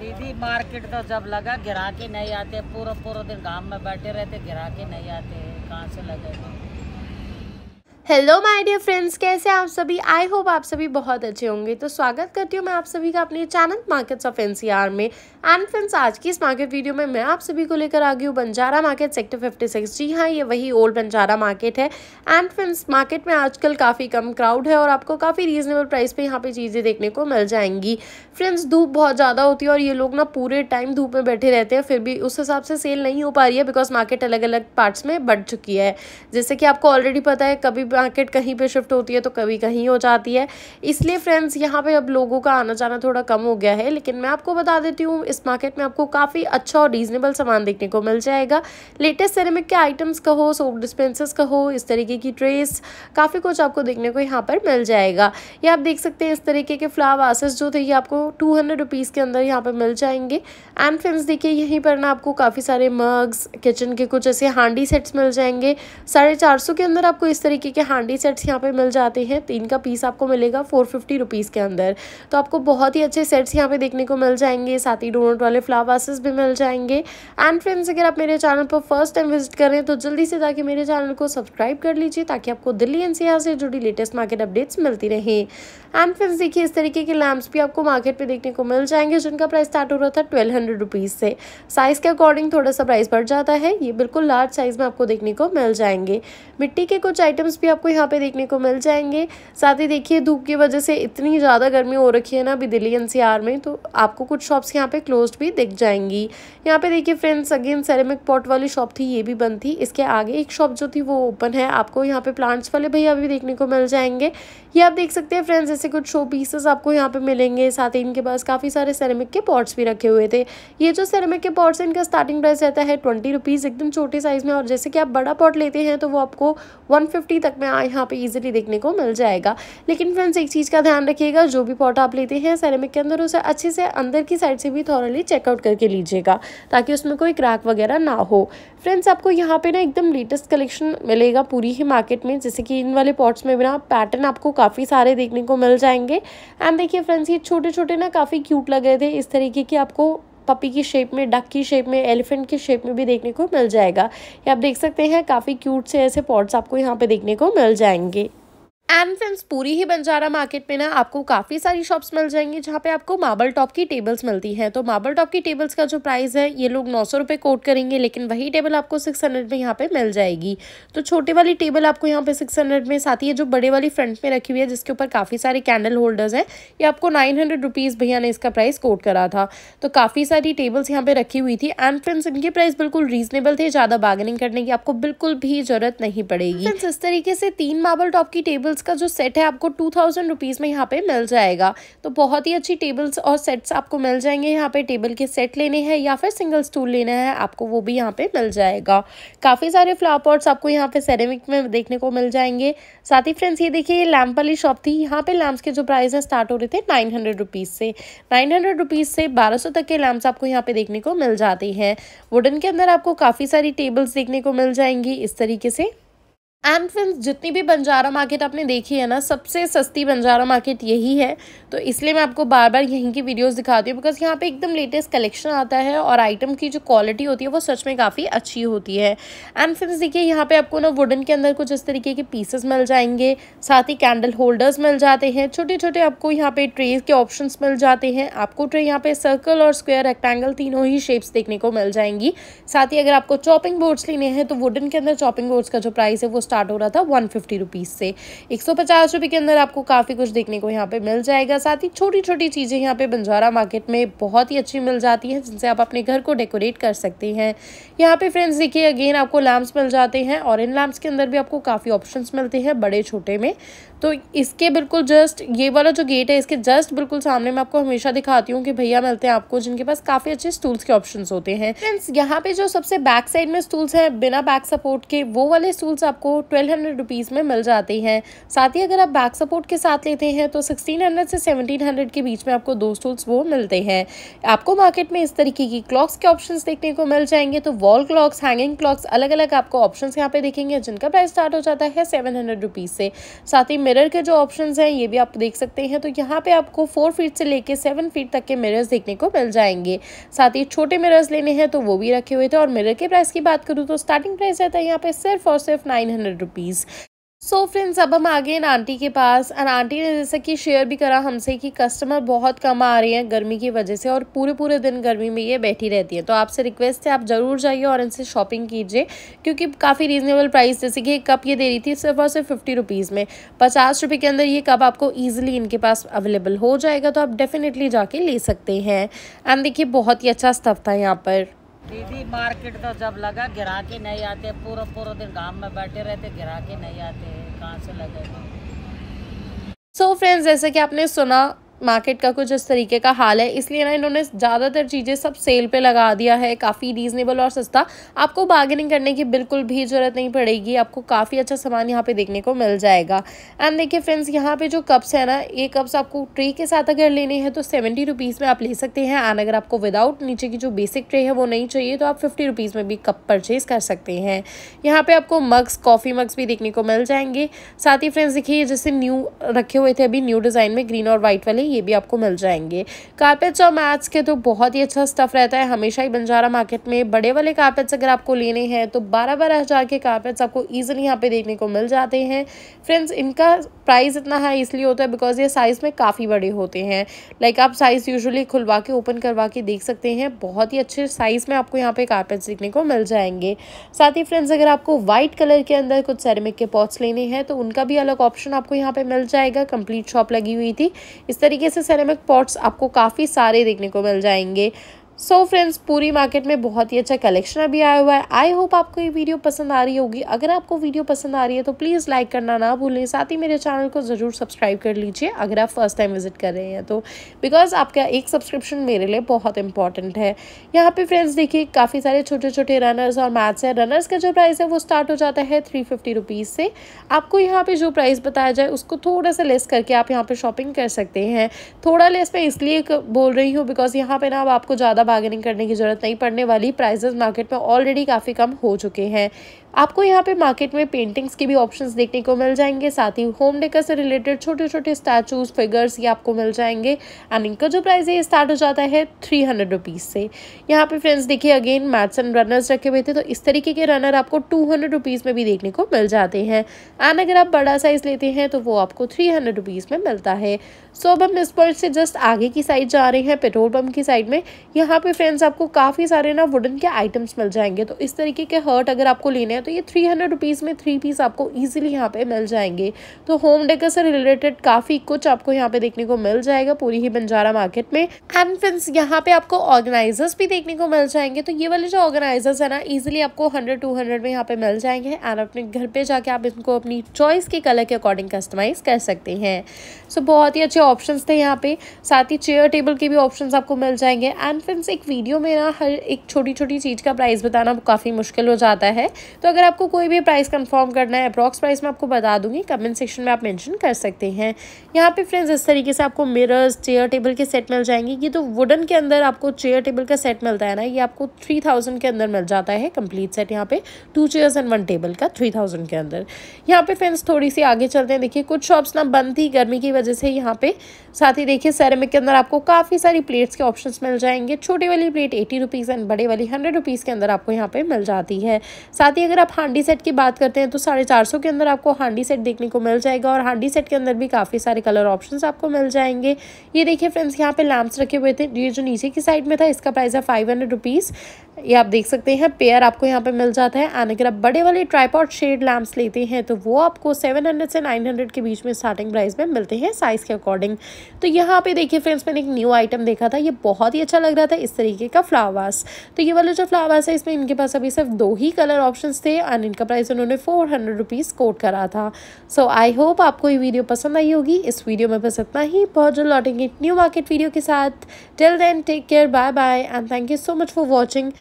दीदी मार्केट तो जब लगा गिरा के नहीं आते पूरा पूरा दिन गांव में बैठे रहते गिरा के नहीं आते कहाँ से लगे हेलो माय डियर फ्रेंड्स कैसे आप सभी आई होप आप सभी बहुत अच्छे होंगे तो स्वागत करती हूँ मैं आप सभी का अपने चैनल मार्केट्स ऑफ एनसीआर में एंड फ्रेंड्स आज की इस मार्केट वीडियो में मैं आप सभी को लेकर आ गई हूँ बंजारा मार्केट सेक्टर 56 जी हाँ ये वही ओल्ड बंजारा मार्केट है एंड फ्रेंड्स मार्केट में आजकल काफ़ी कम क्राउड है और आपको काफ़ी रीजनेबल प्राइस पर यहाँ पर चीज़ें देखने को मिल जाएंगी फ्रेंड्स धूप बहुत ज़्यादा होती है और ये लोग ना पूरे टाइम धूप में बैठे रहते हैं फिर भी उस हिसाब से सेल नहीं हो पा रही है बिकॉज मार्केट अलग अलग पार्ट्स में बढ़ चुकी है जैसे कि आपको ऑलरेडी पता है कभी मार्केट कहीं पे शिफ्ट होती है तो कभी कहीं हो जाती है इसलिए फ्रेंड्स यहाँ पे अब लोगों का आना जाना थोड़ा कम हो गया है लेकिन मैं आपको बता देती हूँ इस मार्केट में आपको काफ़ी अच्छा और रीजनेबल सामान देखने को मिल जाएगा लेटेस्ट सेरेमिक के आइटम्स का हो सोप डिस्पेंसर्स का हो इस तरीके की ट्रेस काफ़ी कुछ आपको देखने को यहाँ पर मिल जाएगा या आप देख सकते हैं इस तरीके के फ्लावासेस जो थे ये आपको टू हंड्रेड रुपीज़ के अंदर यहाँ पर मिल जाएंगे एंड फ्रेंड्स देखिए यहीं पर ना आपको काफ़ी सारे मग्स किचन के कुछ ऐसे हांडी सेट्स मिल जाएंगे साढ़े चार सौ के अंदर आपको इस तरीके के हांडी सेट्स यहाँ पे मिल जाते हैं तीन का पीस आपको मिलेगा फोर फिफ्टी रुपीज़ के अंदर तो आपको बहुत ही अच्छे सेट्स यहाँ पे देखने को मिल जाएंगे साथ ही डोनट वाले फ्लावर्सेस भी मिल जाएंगे एंड फ्रेंड्स अगर आप मेरे चैनल पर फर्स्ट टाइम विजिट करें तो जल्दी से जाके मेरे चैनल को सब्सक्राइब कर लीजिए ताकि आपको दिल्ली एनसीआर से जुड़ी लेटेस्ट मार्केट अपडेट्स मिलती रहें एंड फ्रेंड्स देखिए इस तरीके के लैम्प्स भी आपको मार्केट पर देखने को मिल जाएंगे जिनका प्राइस स्टार्ट हो रहा था ट्वेल्व हंड्रेड रुपीज़ से साइज़ के अकॉर्डिंग थोड़ा सा प्राइस बढ़ जाता है ये बिल्कुल लार्ज साइज़ में आपको देखने को मिल जाएंगे मिट्टी के कुछ आइटम्स भी भी आपको यहाँ पे देखने को मिल जाएंगे साथ ही देखिए धूप की वजह से इतनी ज़्यादा गर्मी हो रखी है ना अभी दिल्ली एनसीआर में तो आपको कुछ शॉप्स यहाँ पे क्लोज भी दिख जाएंगी यहाँ पे देखिए फ्रेंड्स अगेन सेरेमिक पॉट वाली शॉप थी ये भी बंद थी इसके आगे एक शॉप जो थी वो ओपन है आपको यहाँ पे प्लांट्स वाले भैया भी देखने को मिल जाएंगे ये आप देख सकते हैं फ्रेंड्स ऐसे कुछ शो पीसेस आपको यहाँ पे मिलेंगे साथ ही इनके पास काफ़ी सारे सेरेमिक के पॉट्स भी रखे हुए थे ये जो सेरेमिक के पॉट्स इनका स्टार्टिंग प्राइस रहता है ट्वेंटी रुपीज़ एकदम छोटे साइज़ में और जैसे कि आप बड़ा पॉट लेते हैं तो वो आपको वन तक में यहाँ पे इजीली देखने को मिल जाएगा लेकिन फ्रेंड्स एक चीज़ का ध्यान रखिएगा जो भी पॉट आप लेते हैं सैरेमिक के अंदर उसे अच्छे से अंदर की साइड से भी थॉरली चेकआउट करके लीजिएगा ताकि उसमें कोई क्रैक वगैरह ना हो फ्रेंड्स आपको यहाँ पर ना एकदम लेटेस्ट कलेक्शन मिलेगा पूरी ही मार्केट में जैसे कि इन वाले पॉट्स में भी ना पैटर्न आपको काफ़ी सारे देखने को मिल जाएंगे एंड देखिए फ्रेंड्स ये छोटे छोटे ना काफ़ी क्यूट लग रहे थे इस तरीके की आपको पपी की शेप में डक की शेप में एलिफेंट की शेप में भी देखने को मिल जाएगा ये आप देख सकते हैं काफ़ी क्यूट से ऐसे पॉट्स आपको यहाँ पे देखने को मिल जाएंगे एंड फ्रेंड्स पूरी ही बंजारा मार्केट में ना आपको काफ़ी सारी शॉप्स मिल जाएंगी जहाँ पे आपको मार्बल टॉप की टेबल्स मिलती हैं तो मार्बल टॉप की टेबल्स का जो प्राइस है ये लोग नौ सौ रुपये कोट करेंगे लेकिन वही टेबल आपको सिक्स हंड्रेड में यहाँ पे मिल जाएगी तो छोटे वाली टेबल आपको यहाँ पे सिक्स हंड्रेड में साथ ही जो बड़े वाली फ्रंट में रखी हुई है जिसके ऊपर काफ़ी सारे कैंडल होल्डर्स हैं ये आपको नाइन हंड्रेड रुपीज़ भैया ने इसका प्राइस कोट करा था तो काफ़ी सारी टेबल्स यहाँ पर रखी हुई थी एंड फ्रेंड्स इनके प्राइस बिल्कुल रीजनेबल थे ज़्यादा बार्गेनिंग करने की आपको बिल्कुल भी जरूरत नहीं पड़ेगी इस तरीके से तीन मार्बल टॉप की टेबल्स टेबल्स का जो सेट है आपको टू थाउजेंड रुपीज़ में यहाँ पे मिल जाएगा तो बहुत ही अच्छी टेबल्स और सेट्स आपको मिल जाएंगे यहाँ पे टेबल के सेट लेने हैं या फिर सिंगल स्टूल लेना है आपको वो भी यहाँ पे मिल जाएगा काफ़ी सारे फ्लावर पॉट्स आपको यहाँ पे सेरेमिक में देखने को मिल जाएंगे साथ ही फ्रेंड्स ये देखिए लैम्प वाली शॉप थी यहाँ पे लैम्प्स के जो प्राइस है स्टार्ट हो रहे थे नाइन हंड्रेड रुपीज़ से नाइन हंड्रेड रुपीज़ से बारह सौ तक के लैम्प्स आपको यहाँ पे देखने को मिल जाते हैं वुडन के अंदर आपको काफ़ी सारी टेबल्स देखने को मिल जाएंगी इस तरीके से एम फिल्म जितनी भी बंजारा मार्केट आपने देखी है ना सबसे सस्ती बंजारा मार्केट यही है तो इसलिए मैं आपको बार बार यहीं की वीडियोस दिखाती हूँ बिकॉज यहाँ पे एकदम लेटेस्ट कलेक्शन आता है और आइटम की जो क्वालिटी होती है वो सच में काफ़ी अच्छी होती है एम फिल्म देखिए यहाँ पे आपको ना वुडन के अंदर कुछ इस तरीके के पीसेस मिल जाएंगे साथ ही कैंडल होल्डर्स मिल जाते हैं छोटे छोटे आपको यहाँ पे ट्रेज के ऑप्शन मिल जाते हैं आपको ट्रे यहाँ पे सर्कल और स्क्वेयर रेक्टेंगल तीनों ही शेप्स देखने को मिल जाएंगी साथ ही अगर आपको चॉपिंग बोर्ड्स लेने हैं तो वुडन के अंदर चॉपिंग बोर्ड्स का जो प्राइस है वो स्टार्ट हो रहा था वन फिफ्टी रुपीज़ से एक सौ पचास रुपये के अंदर आपको काफ़ी कुछ देखने को यहाँ पे मिल जाएगा साथ ही छोटी छोटी चीज़ें यहाँ पे बंजारा मार्केट में बहुत ही अच्छी मिल जाती हैं जिनसे आप अपने घर को डेकोरेट कर सकते हैं यहाँ पे फ्रेंड्स देखिए अगेन आपको लैम्प्स मिल जाते हैं और इन लैम्प्स के अंदर भी आपको काफ़ी ऑप्शन मिलते हैं बड़े छोटे में तो इसके बिल्कुल जस्ट ये वाला जो गेट है इसके जस्ट बिल्कुल सामने मैं आपको हमेशा दिखाती हूँ कि भैया मिलते हैं आपको जिनके पास काफ़ी अच्छे स्टूल्स के ऑप्शन होते हैं फ्रेंड्स यहाँ पे जो सबसे बैक साइड में स्टूल्स हैं बिना बैक सपोर्ट के वो वाले स्टूल्स आपको ट्वेल्व हंड्रेड रुपीज़ में मिल जाते हैं साथ ही अगर आप बैक सपोर्ट के साथ लेते हैं तो सिक्सटीन हंड्रेड से सेवनटीन हंड्रेड के बीच में आपको दो स्टूल्स वो मिलते हैं आपको मार्केट में इस तरीके की क्लॉक्स के ऑप्शन देखने को मिल जाएंगे तो वॉल क्लॉक्स हैंगिंग क्लॉक्स अलग अलग आपको ऑप्शन यहाँ पे देखेंगे जिनका प्राइस स्टार्ट हो जाता है सेवन हंड्रेड रुपीज़ से साथ ही मिरर के जो ऑप्शन हैं ये भी आप देख सकते हैं तो यहाँ पे आपको फोर फीट से लेके सेवन फीट तक के मिरर्स देखने को मिल जाएंगे साथ ही छोटे मिरर्स लेने हैं तो वो भी रखे हुए थे और मिरर के प्राइस की बात करूँ तो स्टार्टिंग प्राइस रहता है यहाँ पे सिर्फ और सिर्फ nine hundred rupees so so friends अब हम आ गए आंटी के पास एंड आंटी ने जैसा कि शेयर भी करा हमसे कि कस्टमर बहुत कम आ रहे हैं गर्मी की वजह से और पूरे पूरे दिन गर्मी में ये बैठी रहती है तो आपसे रिक्वेस्ट है आप ज़रूर जाइए और इनसे शॉपिंग कीजिए क्योंकि काफ़ी रीजनेबल प्राइस जैसे कि एक कप ये दे रही थी सिर्फ और सिर्फ फिफ्टी रुपीज़ में पचास रुपये के अंदर ये कप आपको ईजिली इनके पास अवेलेबल हो जाएगा तो आप डेफिनेटली जाके ले सकते हैं एंड देखिए बहुत ही अच्छा स्तफ था यहाँ पर दीदी मार्केट तो जब लगा गिराके नहीं आते पूरा पूरा दिन गांव में बैठे रहते गिराके नहीं आते कहाँ से लगे सो so फ्रेंड्स जैसे कि आपने सुना मार्केट का कुछ इस तरीके का हाल है इसलिए ना इन्होंने ज़्यादातर चीज़ें सब सेल पे लगा दिया है काफ़ी रीज़नेबल और सस्ता आपको बार्गेनिंग करने की बिल्कुल भी ज़रूरत नहीं पड़ेगी आपको काफ़ी अच्छा सामान यहाँ पे देखने को मिल जाएगा एंड देखिए फ्रेंड्स यहाँ पे जो कप्स है ना ये कप्स आपको ट्रे के साथ अगर लेने हैं तो सेवेंटी रुपीज़ में आप ले सकते हैं एंड अगर आपको विदाउट नीचे की जो बेसिक ट्रे है वो नहीं चाहिए तो आप फिफ्टी रुपीज़ में भी कप परचेज़ कर सकते हैं यहाँ पर आपको मग्स कॉफ़ी मग्स भी देखने को मिल जाएंगे साथ ही फ्रेंड्स देखिए जैसे न्यू रखे हुए थे अभी न्यू डिज़ाइन में ग्रीन और वाइट वाले ये भी आपको मिल जाएंगे कारपेट्स और मैट्स के तो बहुत ही अच्छा स्टफ़ रहता है हमेशा ही बंजारा मार्केट में बड़े वाले कारपेट्स अगर आपको लेने हैं तो बारह बारह हज़ार के कारपेट्स आपको ईजिली यहाँ पे देखने को मिल जाते हैं फ्रेंड्स इनका प्राइस इतना हाई इसलिए होता है बिकॉज ये साइज़ में काफ़ी बड़े होते हैं लाइक आप साइज़ यूजुअली खुलवा के ओपन करवा के देख सकते हैं बहुत ही अच्छे साइज़ में आपको यहाँ पे कारपेट्स देखने को मिल जाएंगे साथ ही फ्रेंड्स अगर आपको वाइट कलर के अंदर कुछ सेरेमिक के पॉट्स लेने हैं तो उनका भी अलग ऑप्शन आपको यहाँ पे मिल जाएगा कंप्लीट शॉप लगी हुई थी इस तरीके तरीके से सेरेमिक पॉट्स आपको काफ़ी सारे देखने को मिल जाएंगे सो so फ्रेंड्स पूरी मार्केट में बहुत ही अच्छा कलेक्शन अभी आया हुआ है आई होप आपको ये वीडियो पसंद आ रही होगी अगर आपको वीडियो पसंद आ रही है तो प्लीज़ लाइक करना ना भूलें साथ ही मेरे चैनल को ज़रूर सब्सक्राइब कर लीजिए अगर आप फर्स्ट टाइम विजिट कर रहे हैं तो बिकॉज आपका एक सब्सक्रिप्शन मेरे लिए बहुत इंपॉर्टेंट है यहाँ पर फ्रेंड्स देखिए काफ़ी सारे छोटे छोटे रनर्स और मैथ्स हैं रनर्स का जो प्राइस है वो स्टार्ट हो जाता है थ्री फिफ्टी से आपको यहाँ पर जो प्राइस बताया जाए उसको थोड़ा सा लेस करके आप यहाँ पर शॉपिंग कर सकते हैं थोड़ा लेस मैं इसलिए बोल रही हूँ बिकॉज यहाँ पर ना आपको ज़्यादा बार्गेनिंग करने की ज़रूरत नहीं पड़ने वाली प्राइजेज मार्केट में ऑलरेडी काफ़ी कम हो चुके हैं आपको यहाँ पे मार्केट में पेंटिंग्स के भी ऑप्शंस देखने को मिल जाएंगे साथ ही होम डेकर से रिलेटेड छोटे छोटे स्टैचूज फिगर्स ये आपको मिल जाएंगे एंड इनका जो प्राइस है ये स्टार्ट हो जाता है थ्री हंड्रेड रुपीज़ से यहाँ पे फ्रेंड्स देखिए अगेन मैट्स एंड रनर्स रखे हुए थे तो इस तरीके के रनर आपको टू हंड्रेड रुपीज़ में भी देखने को मिल जाते हैं एंड अगर आप बड़ा साइज़ लेते हैं तो वो आपको थ्री हंड्रेड रुपीज़ में मिलता है सो अब हम इस पॉइंट से जस्ट आगे की साइड जा रहे हैं पेट्रोल पम्प की साइड में यहाँ पर फ्रेंड्स आपको काफ़ी सारे ना वुडन के आइटम्स मिल जाएंगे तो इस तरीके के हर्ट अगर आपको लेने हैं तो ये थ्री हंड्रेड रुपीज़ में थ्री पीस आपको ईजिली यहाँ पे मिल जाएंगे तो होम डेकर से रिलेटेड काफ़ी कुछ आपको यहाँ पे देखने को मिल जाएगा पूरी ही बंजारा मार्केट में एंड फ्रेंड्स यहाँ पे आपको ऑर्गेनाइजर्स भी देखने को मिल जाएंगे तो ये वाले जो ऑर्गेनाइजर्स है ना ईजिली आपको हंड्रेड टू हंड्रेड में यहाँ पे मिल जाएंगे एंड अपने घर पर जाके आप इनको अपनी चॉइस के कलर के अकॉर्डिंग कस्टमाइज कर सकते हैं सो बहुत ही अच्छे ऑप्शन थे यहाँ पे साथ ही चेयर टेबल के भी ऑप्शन आपको मिल जाएंगे एंड फ्रेंड्स एक वीडियो में ना हर एक छोटी छोटी चीज़ का प्राइस बताना काफ़ी मुश्किल हो जाता है तो तो अगर आपको कोई भी प्राइस कंफर्म करना है अप्रॉक्स प्राइस मैं आपको बता दूंगी कमेंट सेक्शन में आप मेंशन कर सकते हैं यहाँ पे फ्रेंड्स इस तरीके से आपको मिरर्स चेयर टेबल के सेट मिल जाएंगे ये तो वुडन के अंदर आपको चेयर टेबल का सेट मिलता है ना ये आपको थ्री थाउजेंड के अंदर मिल जाता है कंप्लीट सेट यहाँ पे two chairs and one table का थ्री थाउजेंड के अंदर यहाँ पे फ्रेंड्स थोड़ी सी आगे चलते हैं देखिए कुछ शॉप्स ना बंद थी गर्मी की वजह से यहाँ पे साथ ही देखिए सैरमिक के अंदर आपको काफ़ी सारी प्लेट्स के ऑप्शन मिल जाएंगे छोटी वाली प्लेट एटी रुपीज़ एंड बड़े वाली हंड्रेड रुपीज़ के अंदर आपको यहाँ पे मिल जाती है साथ ही अगर अगर आप हांडी सेट की बात करते हैं तो साढ़े चार सौ के अंदर आपको हांडी सेट देखने को मिल जाएगा और हांडी सेट के अंदर भी काफ़ी सारे कलर ऑप्शंस आपको मिल जाएंगे ये देखिए फ्रेंड्स यहाँ पे लैम्प्स रखे हुए थे ये जो नीचे की साइड में था इसका प्राइस है फाइव हंड्रेड रुपीज़ ये आप देख सकते हैं पेयर आपको यहाँ पे मिल जाता है एंड अगर आप बड़े वाले ट्राईपॉड शेड लैम्प्स लेते हैं तो वो आपको सेवन हंड्रेड से नाइन हंड्रेड के बीच में स्टार्टिंग प्राइस में मिलते हैं साइज़ के अकॉर्डिंग तो यहाँ पे देखिए फ्रेंड्स मैंने एक न्यू आइटम देखा था ये बहुत ही अच्छा लग रहा था इस तरीके का फ्लावर्स तो ये वाला जो फ्लावर्स है इसमें इनके पास अभी सिर्फ दो ही कलर ऑप्शन थे से एंड इनका प्राइस उन्होंने फ़ोर हंड्रेड रुपीज़ कोट करा था सो आई होप आपको ये वीडियो पसंद आई होगी इस वीडियो में बस इतना ही बहुत जल्द लौटेंगे न्यू मार्केट वीडियो के साथ till then take care bye bye and thank you so much for watching